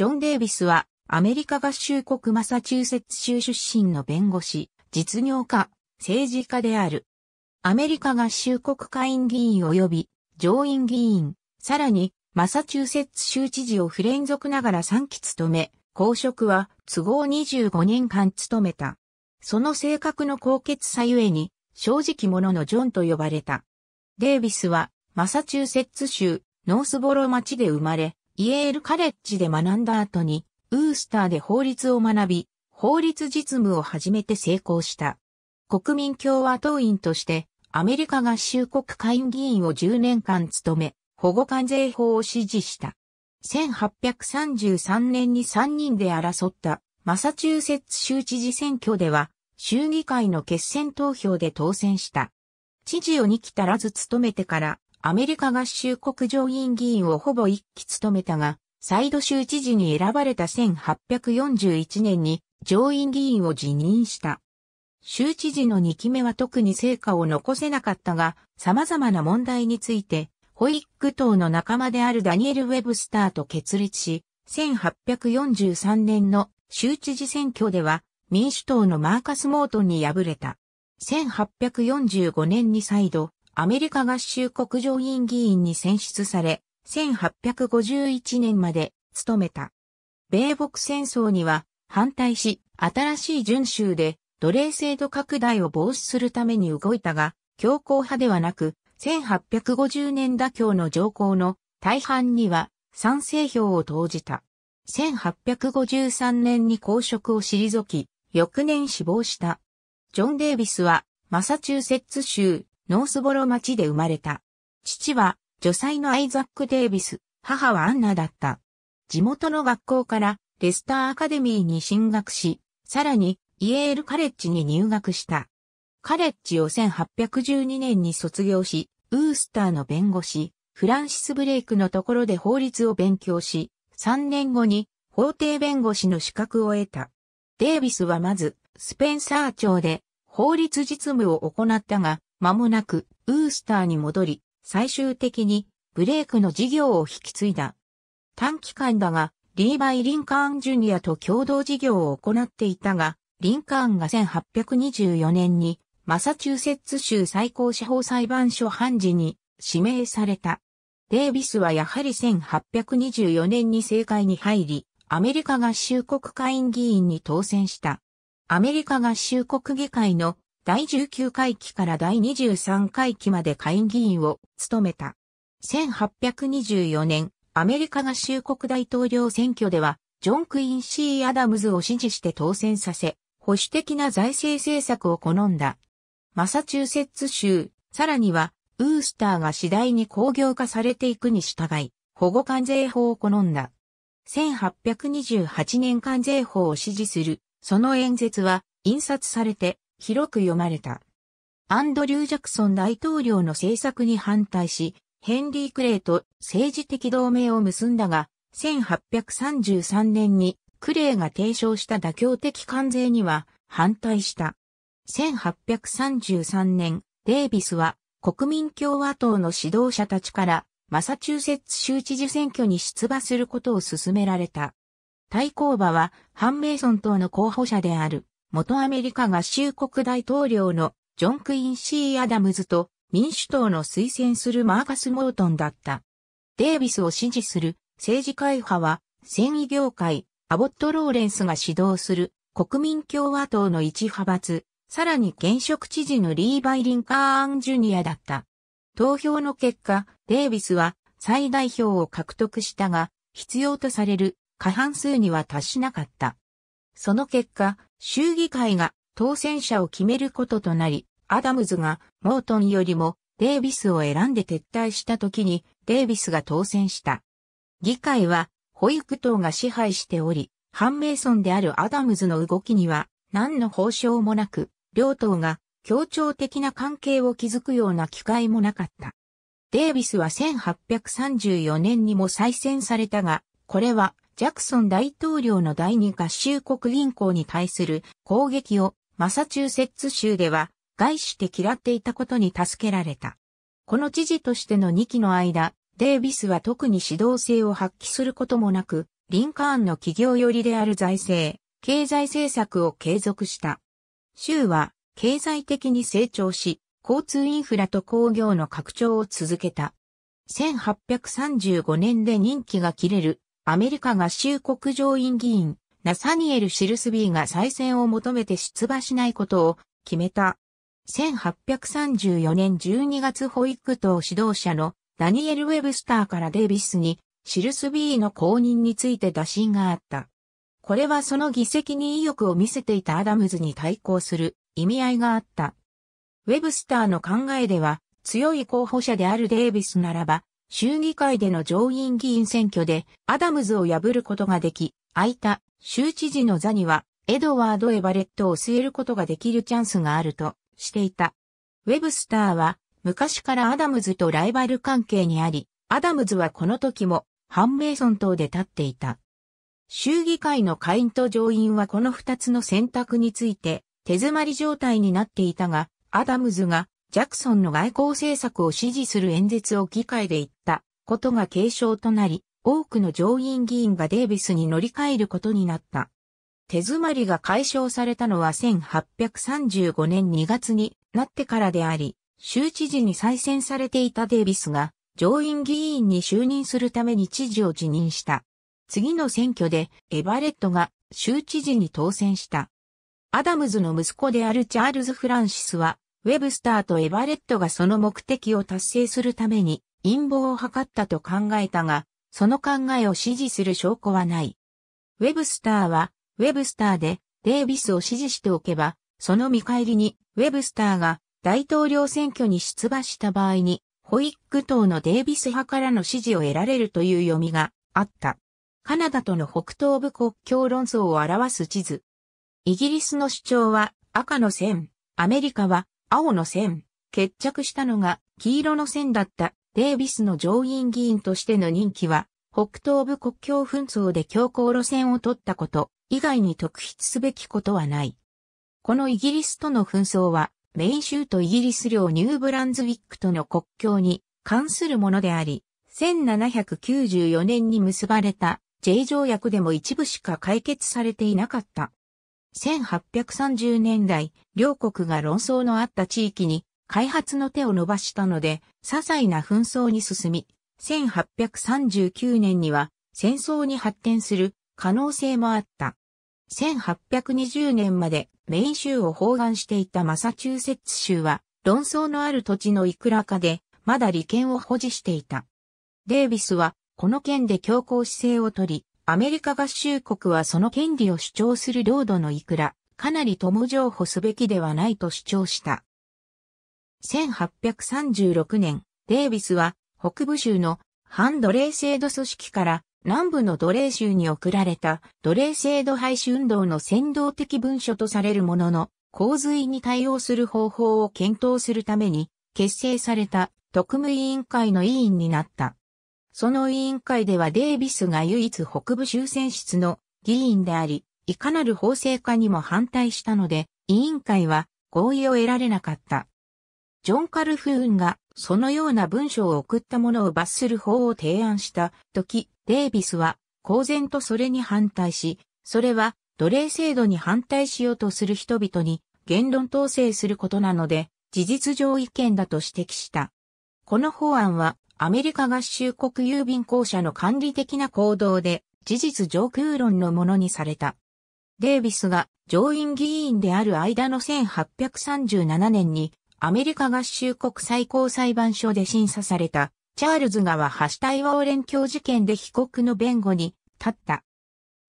ジョン・デイビスは、アメリカ合衆国マサチューセッツ州出身の弁護士、実業家、政治家である。アメリカ合衆国下院議員及び上院議員、さらに、マサチューセッツ州知事を不連続ながら3期務め、公職は都合25年間務めた。その性格の高潔さゆえに、正直者のジョンと呼ばれた。デイビスは、マサチューセッツ州、ノースボロ町で生まれ、イエールカレッジで学んだ後に、ウースターで法律を学び、法律実務を始めて成功した。国民共和党員として、アメリカ合衆国会議員を10年間務め、保護関税法を支持した。1833年に3人で争ったマサチューセッツ州知事選挙では、衆議会の決選投票で当選した。知事を2期足らず務めてからアメリカ合衆国上院議員をほぼ一期務めたが、再度州知事に選ばれた1841年に上院議員を辞任した。州知事の2期目は特に成果を残せなかったが、様々な問題について、ホイック党の仲間であるダニエル・ウェブスターと決裂し、1843年の州知事選挙では民主党のマーカス・モートンに敗れた。1845年に再度アメリカ合衆国上院議員に選出され、1851年まで務めた。米北戦争には反対し、新しい順州で奴隷制度拡大を防止するために動いたが、強硬派ではなく、1850年妥協の条項の大半には賛成票を投じた。1853年に公職を退き、翌年死亡した。ジョン・デイビスは、マサチューセッツ州ノースボロ町で生まれた。父は、女才のアイザック・デイビス、母はアンナだった。地元の学校から、レスターアカデミーに進学し、さらに、イエールカレッジに入学した。カレッジを1812年に卒業し、ウースターの弁護士、フランシス・ブレイクのところで法律を勉強し、3年後に法廷弁護士の資格を得た。デイビスはまず、スペンサー町で法律実務を行ったが、間もなく、ウースターに戻り、最終的に、ブレイクの事業を引き継いだ。短期間だが、リーバイ・リンカーン・ジュニアと共同事業を行っていたが、リンカーンが1824年に、マサチューセッツ州最高司法裁判所判事に指名された。デイビスはやはり1824年に政界に入り、アメリカ合衆国会員議員に当選した。アメリカ合衆国議会の第19回期から第23回期まで下院議員を務めた。1824年、アメリカ合衆国大統領選挙では、ジョン・クイン・シー・アダムズを支持して当選させ、保守的な財政政策を好んだ。マサチューセッツ州、さらには、ウースターが次第に工業化されていくに従い、保護関税法を好んだ。1828年関税法を支持する、その演説は印刷されて広く読まれた。アンドリュー・ジャクソン大統領の政策に反対し、ヘンリー・クレイと政治的同盟を結んだが、1833年にクレイが提唱した妥協的関税には反対した。1833年、デイビスは国民共和党の指導者たちからマサチューセッツ州知事選挙に出馬することを勧められた。対抗馬はハンメイソン党の候補者である。元アメリカ合衆国大統領のジョン・クイン・シー・アダムズと民主党の推薦するマーカス・モートンだった。デイビスを支持する政治会派は、繊維業界、アボット・ローレンスが指導する国民共和党の一派閥、さらに現職知事のリーバイ・リンカーン・ジュニアだった。投票の結果、デイビスは最大票を獲得したが、必要とされる過半数には達しなかった。その結果、州議会が当選者を決めることとなり、アダムズがモートンよりもデイビスを選んで撤退した時にデイビスが当選した。議会は保育党が支配しており、反米村であるアダムズの動きには何の報奨もなく、両党が協調的な関係を築くような機会もなかった。デイビスは1834年にも再選されたが、これはジャクソン大統領の第二合衆国銀行に対する攻撃をマサチューセッツ州では外して嫌っていたことに助けられた。この知事としての2期の間、デイビスは特に指導性を発揮することもなく、リンカーンの企業寄りである財政、経済政策を継続した。州は経済的に成長し、交通インフラと工業の拡張を続けた。1835年で任期が切れるアメリカ合衆国上院議員、ナサニエル・シルスビーが再選を求めて出馬しないことを決めた。1834年12月保育等指導者のダニエル・ウェブスターからデイビスにシルスビーの公認について打診があった。これはその議席に意欲を見せていたアダムズに対抗する意味合いがあった。ウェブスターの考えでは強い候補者であるデイビスならば州議会での上院議員選挙でアダムズを破ることができ、空いた州知事の座にはエドワード・エバレットを据えることができるチャンスがあるとしていた。ウェブスターは昔からアダムズとライバル関係にあり、アダムズはこの時もハンメイソン島で立っていた。州議会の下院と上院はこの二つの選択について手詰まり状態になっていたが、アダムズがジャクソンの外交政策を支持する演説を議会で言ったことが継承となり、多くの上院議員がデイビスに乗り換えることになった。手詰まりが解消されたのは1835年2月になってからであり、州知事に再選されていたデイビスが、上院議員に就任するために知事を辞任した。次の選挙でエバレットが州知事に当選した。アダムズの息子であるチャールズ・フランシスはウェブスターとエバレットがその目的を達成するために陰謀を図ったと考えたが、その考えを支持する証拠はない。ウェブスターは、ウェブスターでデイビスを支持しておけば、その見返りにウェブスターが大統領選挙に出馬した場合に、ホイック党のデイビス派からの支持を得られるという読みがあった。カナダとの北東部国境論争を表す地図。イギリスの主張は赤の線、アメリカは青の線、決着したのが黄色の線だったデービスの上院議員としての任期は、北東部国境紛争で強硬路線を取ったこと以外に特筆すべきことはない。このイギリスとの紛争は、メイン州とイギリス領ニューブランズウィックとの国境に関するものであり、1794年に結ばれた J 条約でも一部しか解決されていなかった。1830年代、両国が論争のあった地域に開発の手を伸ばしたので、些細な紛争に進み、1839年には戦争に発展する可能性もあった。1820年までメイン州を包含していたマサチューセッツ州は論争のある土地のいくらかでまだ利権を保持していた。デービスはこの件で強硬姿勢をとり、アメリカ合衆国はその権利を主張する領土のいくら、かなり共情報すべきではないと主張した。1836年、デイビスは北部州の反奴隷制度組織から南部の奴隷州に送られた奴隷制度廃止運動の先導的文書とされるものの、洪水に対応する方法を検討するために結成された特務委員会の委員になった。その委員会ではデイビスが唯一北部州選出の議員であり、いかなる法制化にも反対したので、委員会は合意を得られなかった。ジョン・カルフーンがそのような文章を送ったものを罰する法を提案した時、デイビスは公然とそれに反対し、それは奴隷制度に反対しようとする人々に言論統制することなので、事実上意見だと指摘した。この法案は、アメリカ合衆国郵便公社の管理的な行動で、事実上空論のものにされた。デイビスが上院議員である間の1837年にアメリカ合衆国最高裁判所で審査されたチャールズ川橋対ウォーレン教事件で被告の弁護に立った。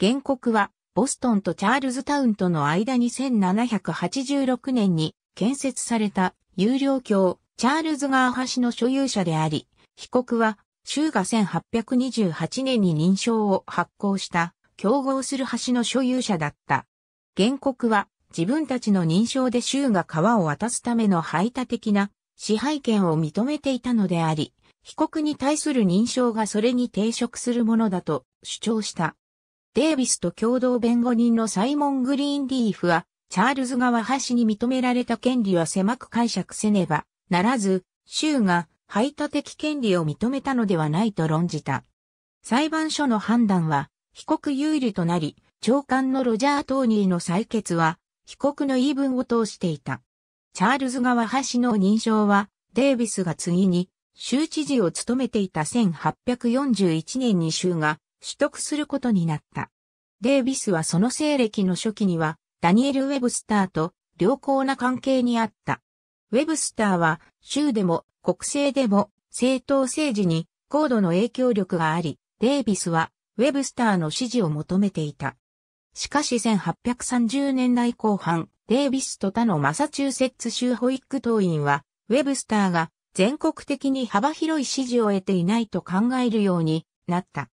原告はボストンとチャールズタウンとの間に1786年に建設された有料橋チャールズ・ガーハ氏の所有者であり、被告は、州が1828年に認証を発行した競合する橋の所有者だった。原告は自分たちの認証で州が川を渡すための排他的な支配権を認めていたのであり、被告に対する認証がそれに抵触するものだと主張した。デービスと共同弁護人のサイモン・グリーンリーフは、チャールズ川橋に認められた権利は狭く解釈せねばならず、州が排他的権利を認めたのではないと論じた。裁判所の判断は、被告有利となり、長官のロジャー・トーニーの採決は、被告の言い分を通していた。チャールズ川橋の認証は、デイビスが次に、州知事を務めていた1841年に州が取得することになった。デイビスはその西暦の初期には、ダニエル・ウェブスターと良好な関係にあった。ウェブスターは州でも国政でも政党政治に高度の影響力があり、デイビスはウェブスターの支持を求めていた。しかし1830年代後半、デイビスと他のマサチューセッツ州保育党員は、ウェブスターが全国的に幅広い支持を得ていないと考えるようになった。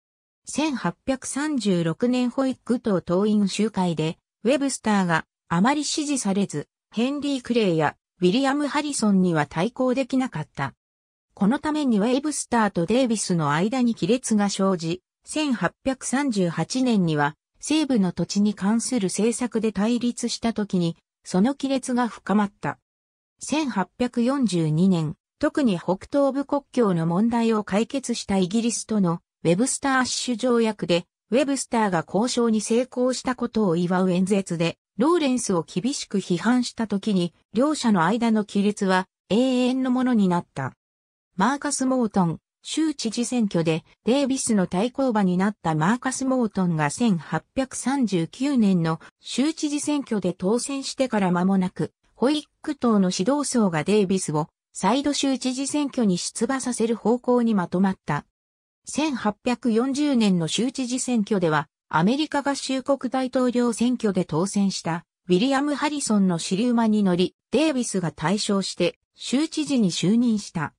1836年保育党党員集会で、ウェブスターがあまり支持されず、ヘンリー・クレイやウィリアム・ハリソンには対抗できなかった。このためにウェイブスターとデイビスの間に亀裂が生じ、1838年には西部の土地に関する政策で対立した時に、その亀裂が深まった。1842年、特に北東部国境の問題を解決したイギリスとのウェブスター・アッシュ条約で、ウェブスターが交渉に成功したことを祝う演説で、ローレンスを厳しく批判した時に、両者の間の亀裂は永遠のものになった。マーカス・モートン、州知事選挙でデイビスの対抗馬になったマーカス・モートンが1839年の州知事選挙で当選してから間もなく、ホイック党の指導層がデイビスを再度州知事選挙に出馬させる方向にまとまった。1840年の州知事選挙ではアメリカ合衆国大統領選挙で当選したウィリアム・ハリソンの支流馬に乗り、デイビスが対象して州知事に就任した。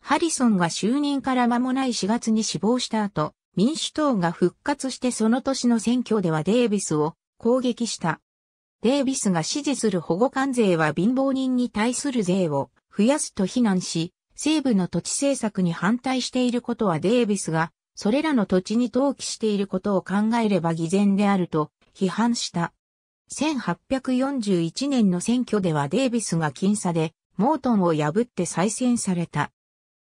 ハリソンが就任から間もない4月に死亡した後、民主党が復活してその年の選挙ではデイビスを攻撃した。デイビスが支持する保護関税は貧乏人に対する税を増やすと非難し、西部の土地政策に反対していることはデイビスがそれらの土地に登記していることを考えれば偽善であると批判した。1841年の選挙ではデイビスが僅差で、モートンを破って再選された。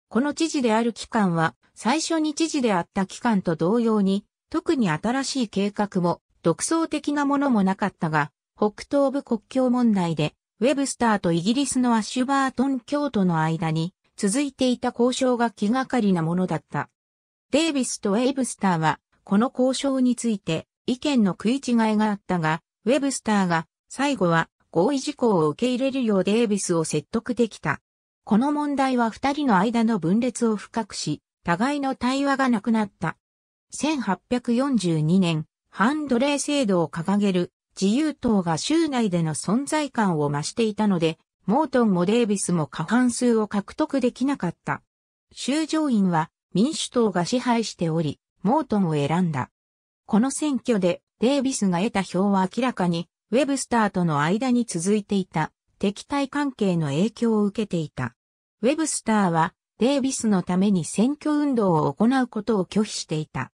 この知事である期間は、最初に知事であった期間と同様に、特に新しい計画も、独創的なものもなかったが、北東部国境問題で、ウェブスターとイギリスのアッシュバートン教徒の間に、続いていた交渉が気がかりなものだった。デイビスとウェブスターは、この交渉について意見の食い違いがあったが、ウェブスターが最後は合意事項を受け入れるようデイビスを説得できた。この問題は二人の間の分裂を深くし、互いの対話がなくなった。1842年、反奴隷制度を掲げる自由党が州内での存在感を増していたので、モートンもデイビスも過半数を獲得できなかった。州上院は民主党が支配しており、モートンを選んだ。この選挙でデイビスが得た票は明らかに、ウェブスターとの間に続いていた敵対関係の影響を受けていた。ウェブスターはデイビスのために選挙運動を行うことを拒否していた。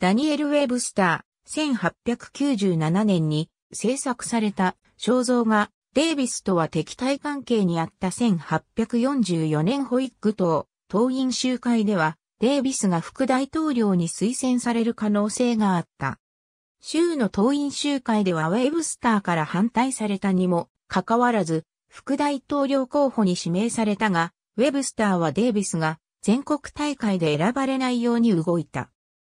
ダニエル・ウェブスター、1897年に制作された肖像がデイビスとは敵対関係にあった1844年ホイッグ党員集会ではデイビスが副大統領に推薦される可能性があった。州の党員集会ではウェブスターから反対されたにもかかわらず、副大統領候補に指名されたが、ウェブスターはデイビスが全国大会で選ばれないように動いた。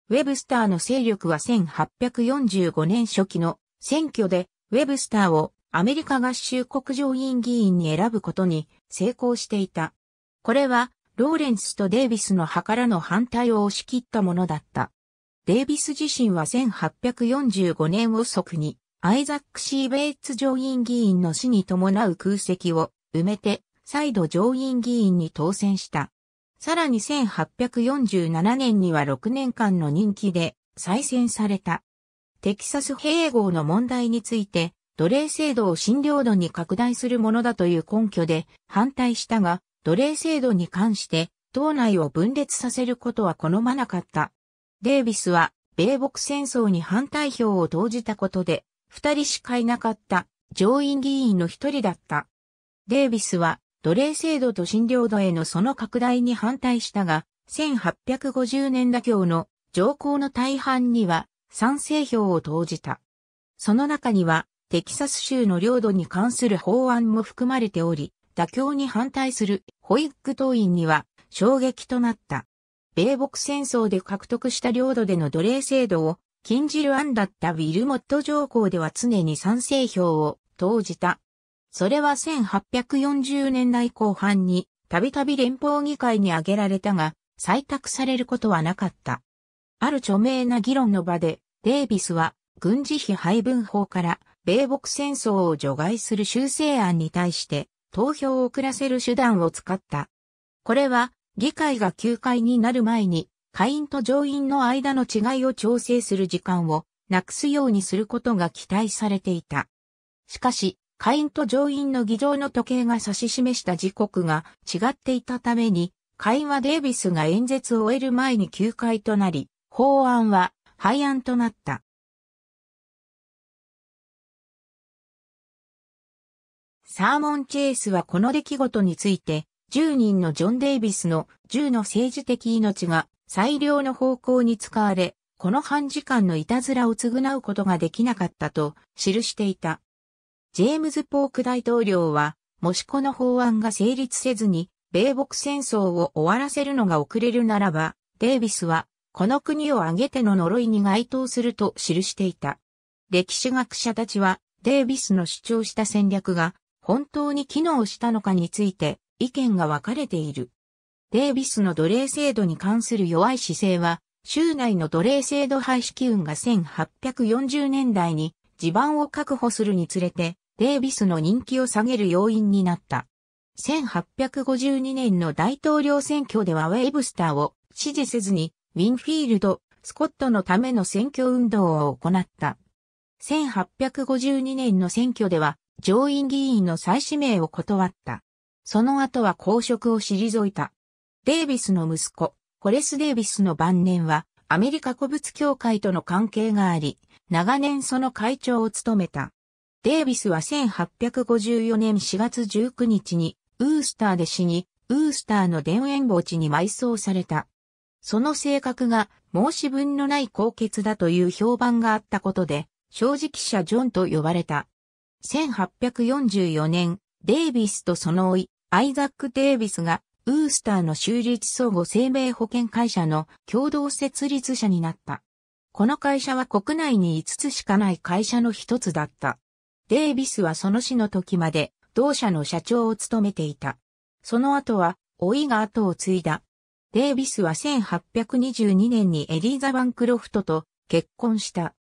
ウェブスターの勢力は1845年初期の選挙でウェブスターをアメリカ合衆国上院議員に選ぶことに成功していた。これはローレンスとデイビスの派からの反対を押し切ったものだった。デイビス自身は1845年遅くに、アイザック・シー・ベイツ上院議員の死に伴う空席を埋めて、再度上院議員に当選した。さらに1847年には6年間の任期で再選された。テキサス併合の問題について、奴隷制度を診療度に拡大するものだという根拠で反対したが、奴隷制度に関して党内を分裂させることは好まなかった。デービスは米北戦争に反対票を投じたことで、二人しかいなかった上院議員の一人だった。デービスは奴隷制度と診療度へのその拡大に反対したが、1850年妥協の条項の大半には賛成票を投じた。その中にはテキサス州の領土に関する法案も含まれており、妥協に反対するホイッ党員には衝撃となった。米北戦争で獲得した領土での奴隷制度を禁じる案だったウィルモット条項では常に賛成票を投じた。それは1840年代後半にたびたび連邦議会に挙げられたが、採択されることはなかった。ある著名な議論の場で、デイビスは軍事費配分法から米北戦争を除外する修正案に対して投票を遅らせる手段を使った。これは、議会が休会になる前に、下院と上院の間の違いを調整する時間をなくすようにすることが期待されていた。しかし、下院と上院の議場の時計が指し示した時刻が違っていたために、下院はデイビスが演説を終える前に休会となり、法案は廃案となった。サーモン・チェイスはこの出来事について、10人のジョン・デイビスの10の政治的命が最良の方向に使われ、この半時間のいたずらを償うことができなかったと記していた。ジェームズ・ポーク大統領は、もしこの法案が成立せずに、米北戦争を終わらせるのが遅れるならば、デイビスは、この国を挙げての呪いに該当すると記していた。歴史学者たちは、デイビスの主張した戦略が、本当に機能したのかについて意見が分かれている。デイビスの奴隷制度に関する弱い姿勢は、州内の奴隷制度廃止機運が1840年代に地盤を確保するにつれて、デイビスの人気を下げる要因になった。1852年の大統領選挙ではウェイブスターを支持せずに、ウィンフィールド、スコットのための選挙運動を行った。1852年の選挙では、上院議員の再指名を断った。その後は公職を退いた。デイビスの息子、コレス・デイビスの晩年は、アメリカ古物協会との関係があり、長年その会長を務めた。デイビスは1854年4月19日に、ウースターで死に、ウースターの田園墓地に埋葬された。その性格が申し分のない高潔だという評判があったことで、正直者ジョンと呼ばれた。1844年、デイビスとその甥、アイザック・デイビスが、ウースターの州立相互生命保険会社の共同設立者になった。この会社は国内に5つしかない会社の一つだった。デイビスはその死の時まで、同社の社長を務めていた。その後は、老が後を継いだ。デイビスは1822年にエリザ・バンクロフトと結婚した。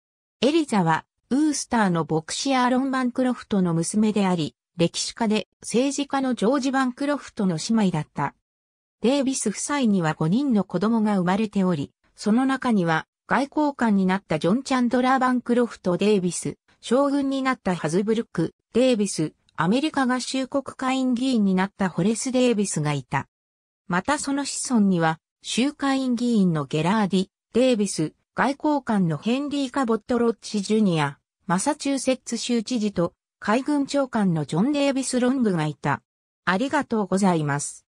エリザはブースターの牧師アーロン・バンクロフトの娘であり、歴史家で政治家のジョージ・バンクロフトの姉妹だった。デイビス夫妻には5人の子供が生まれており、その中には外交官になったジョン・チャンドラー・バンクロフト・デイビス、将軍になったハズブルック・デイビス、アメリカ合衆国会員議員になったホレス・デイビスがいた。またその子孫には、州会員議員のゲラーディ・デイビス、外交官のヘンリー・カボット・ロッチ・ジュニア、マサチューセッツ州知事と海軍長官のジョン・デービス・ロングがいた。ありがとうございます。